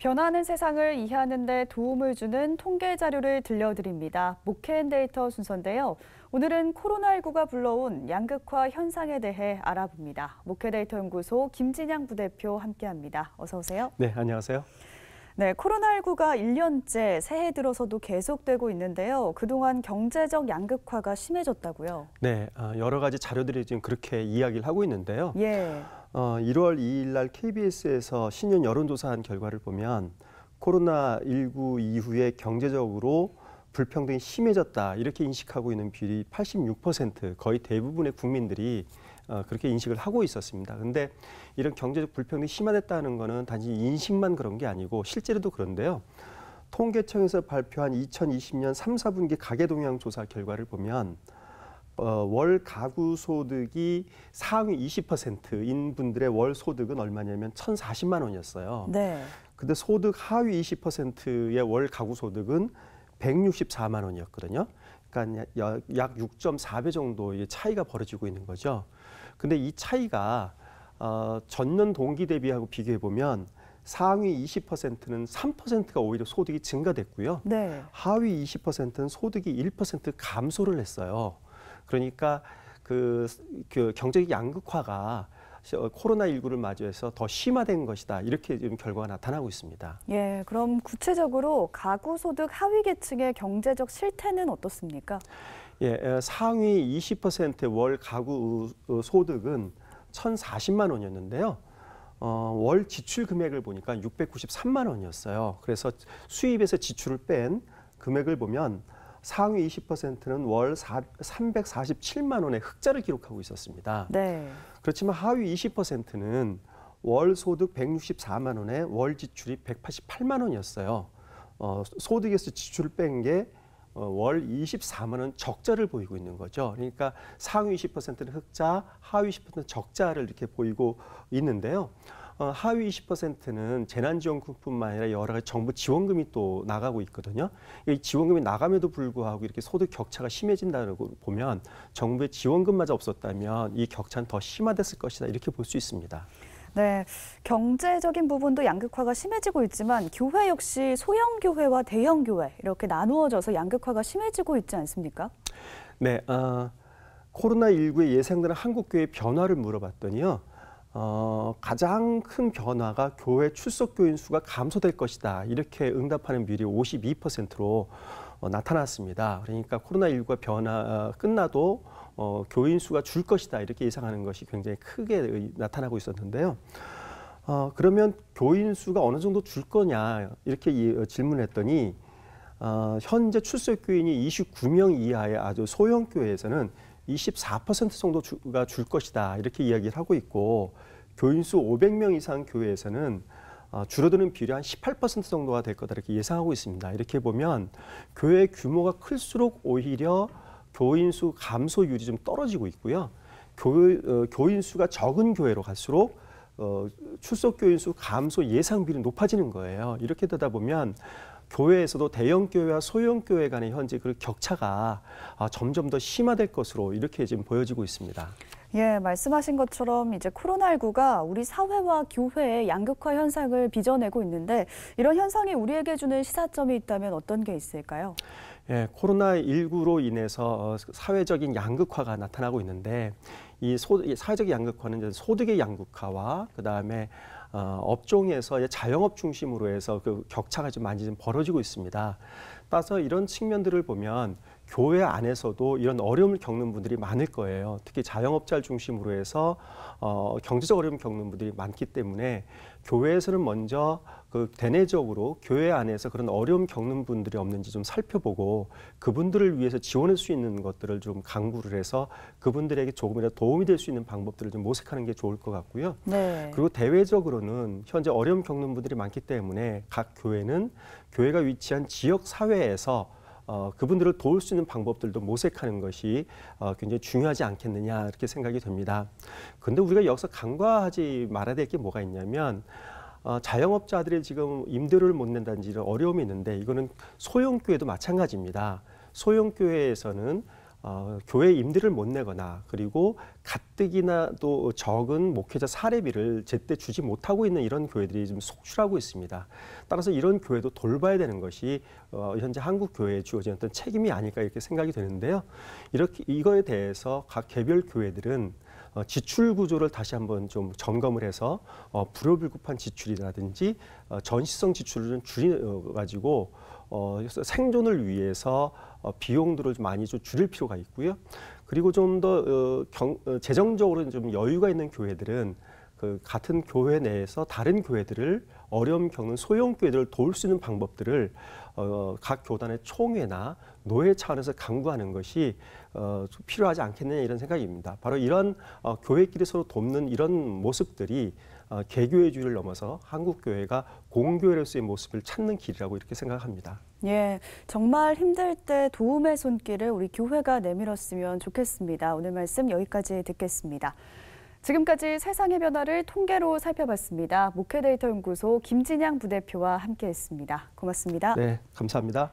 변화하는 세상을 이해하는 데 도움을 주는 통계 자료를 들려드립니다. 목캔데이터 순서인데요. 오늘은 코로나19가 불러온 양극화 현상에 대해 알아봅니다. 목캔데이터 연구소 김진양 부대표 함께합니다. 어서 오세요. 네, 안녕하세요. 네, 코로나19가 1년째 새해 들어서도 계속되고 있는데요. 그동안 경제적 양극화가 심해졌다고요. 네, 아, 여러 가지 자료들이 지금 그렇게 이야기를 하고 있는데요. 예. 어, 1월 2일 날 KBS에서 신년 여론조사한 결과를 보면 코로나19 이후에 경제적으로 불평등이 심해졌다 이렇게 인식하고 있는 비율이 86% 거의 대부분의 국민들이 어, 그렇게 인식을 하고 있었습니다. 근데 이런 경제적 불평등이 심화됐다는 것은 단지 인식만 그런 게 아니고 실제로도 그런데요. 통계청에서 발표한 2020년 3, 4분기 가계동향 조사 결과를 보면 어, 월 가구 소득이 상위 20%인 분들의 월 소득은 얼마냐면 1,040만 원이었어요. 네. 근데 소득 하위 20%의 월 가구 소득은 164만 원이었거든요. 그러니까 약 6.4배 정도의 차이가 벌어지고 있는 거죠. 근데 이 차이가 어, 전년 동기 대비하고 비교해 보면 상위 20%는 3%가 오히려 소득이 증가됐고요. 네. 하위 20%는 소득이 1% 감소를 했어요. 그러니까 그, 그경제 양극화가 어, 코로나19를 맞이해서 더 심화된 것이다. 이렇게 지금 결과가 나타나고 있습니다. 예, 그럼 구체적으로 가구 소득 하위 계층의 경제적 실태는 어떻습니까? 예, 어, 상위 20%월 가구 소득은 1,040만 원이었는데요. 어, 월 지출 금액을 보니까 693만 원이었어요. 그래서 수입에서 지출을 뺀 금액을 보면 상위 20%는 월 4, 347만 원의 흑자를 기록하고 있었습니다. 네. 그렇지만 하위 20%는 월 소득 164만 원에 월 지출이 188만 원이었어요. 어, 소득에서 지출을 뺀 게월 어, 24만 원 적자를 보이고 있는 거죠. 그러니까 상위 20%는 흑자, 하위 10%는 적자를 이렇게 보이고 있는데요. 어, 하위 20%는 재난지원금뿐만 아니라 여러 가지 정부 지원금이 또 나가고 있거든요. 이 지원금이 나감에도 불구하고 이렇게 소득 격차가 심해진다고 보면 정부의 지원금마저 없었다면 이 격차는 더 심화됐을 것이다 이렇게 볼 수 있습니다. 네, 경제적인 부분도 양극화가 심해지고 있지만 교회 역시 소형 교회와 대형 교회 이렇게 나누어져서 양극화가 심해지고 있지 않습니까? 네, 어, 코로나 19에 예상되는 한국 교회 변화를 물어봤더니요. 어, 가장 큰 변화가 교회 출석 교인 수가 감소될 것이다. 이렇게 응답하는 비율이 52%로 어, 나타났습니다. 그러니까 코로나19가 변화 어, 끝나도 어, 교인 수가 줄 것이다. 이렇게 예상하는 것이 굉장히 크게 나타나고 있었는데요. 어, 그러면 교인 수가 어느 정도 줄 거냐 이렇게 어, 질문했더니 을 어, 현재 출석 교인이 29명 이하의 아주 소형 교회에서는 24% 정도가 줄 것이다 이렇게 이야기를 하고 있고 교인 수 500명 이상 교회에서는 어, 줄어드는 비율이 한 18% 정도가 될 거다 이렇게 예상하고 있습니다. 이렇게 보면 교회 규모가 클수록 오히려 교인 수 감소율이 좀 떨어지고 있고요. 교, 어, 교인 수가 적은 교회로 갈수록 어, 출석 교인 수 감소 예상비율이 높아지는 거예요. 이렇게 되다 보면 교회에서도 대형 교회와 소형 교회 간의 현재 그 격차가 아, 점점 더 심화될 것으로 이렇게 지금 보여지고 있습니다. 예, 말씀하신 것처럼 이제 코로나19가 우리 사회와 교회의 양극화 현상을 빚어내고 있는데 이런 현상이 우리에게 주는 시사점이 있다면 어떤 게 있을까요? 예, 코로나19로 인해서 어, 사회적인 양극화가 나타나고 있는데 이, 소, 이 사회적 양극화는 소득의 양극화와 그 다음에 어, 업종에서 자영업 중심으로 해서 그 격차가 좀 많이 좀 벌어지고 있습니다. 따서 이런 측면들을 보면 교회 안에서도 이런 어려움을 겪는 분들이 많을 거예요. 특히 자영업자를 중심으로 해서 어, 경제적 어려움을 겪는 분들이 많기 때문에 교회에서는 먼저 그 대내적으로 교회 안에서 그런 어려움 겪는 분들이 없는지 좀 살펴보고 그분들을 위해서 지원할 수 있는 것들을 좀 강구를 해서 그분들에게 조금이라도 도움이 될 수 있는 방법들을 좀 모색하는 게 좋을 것 같고요. 네. 그리고 대외적으로는 현재 어려움 겪는 분들이 많기 때문에 각 교회는 교회가 위치한 지역 사회에서 어, 그분들을 도울 수 있는 방법들도 모색하는 것이 어, 굉장히 중요하지 않겠느냐 이렇게 생각이 됩니다. 근데 우리가 여기서 간과하지 말아야 될 게 뭐가 있냐면 어, 자영업자들이 지금 임대료를 못 낸다든지 이런 어려움이 있는데 이거는 소형교회도 마찬가지입니다. 소형교회에서는 어, 교회 임대를 못 내거나 그리고 가뜩이나 또 적은 목회자 사례비를 제때 주지 못하고 있는 이런 교회들이 좀 속출하고 있습니다. 따라서 이런 교회도 돌봐야 되는 것이 어, 현재 한국 교회에 주어진 어떤 책임이 아닐까 이렇게 생각이 되는데요. 이렇게 이거에 대해서 각 개별 교회들은 어, 지출 구조를 다시 한번 좀 점검을 해서 어, 불효불급한 지출이라든지 어, 전시성 지출을 좀 줄여 가지고 어, 생존을 위해서 어, 비용들을 좀 많이 좀 줄일 필요가 있고요. 그리고 좀 더 어, 경, 어, 재정적으로 좀 여유가 있는 교회들은 그 같은 교회 내에서 다른 교회들을 어려움 겪는 소형 교회들을 도울 수 있는 방법들을 어, 각 교단의 총회나 노회 차원에서 강구하는 것이 어, 필요하지 않겠느냐 이런 생각입니다. 바로 이런 어, 교회끼리 서로 돕는 이런 모습들이 어, 개교회주의를 넘어서 한국 교회가 공교회로서의 모습을 찾는 길이라고 이렇게 생각합니다. 예, 정말 힘들 때 도움의 손길을 우리 교회가 내밀었으면 좋겠습니다. 오늘 말씀 여기까지 듣겠습니다. 지금까지 세상의 변화를 통계로 살펴봤습니다. 목회데이터 연구소 김진양 부대표와 함께했습니다. 고맙습니다. 네, 감사합니다.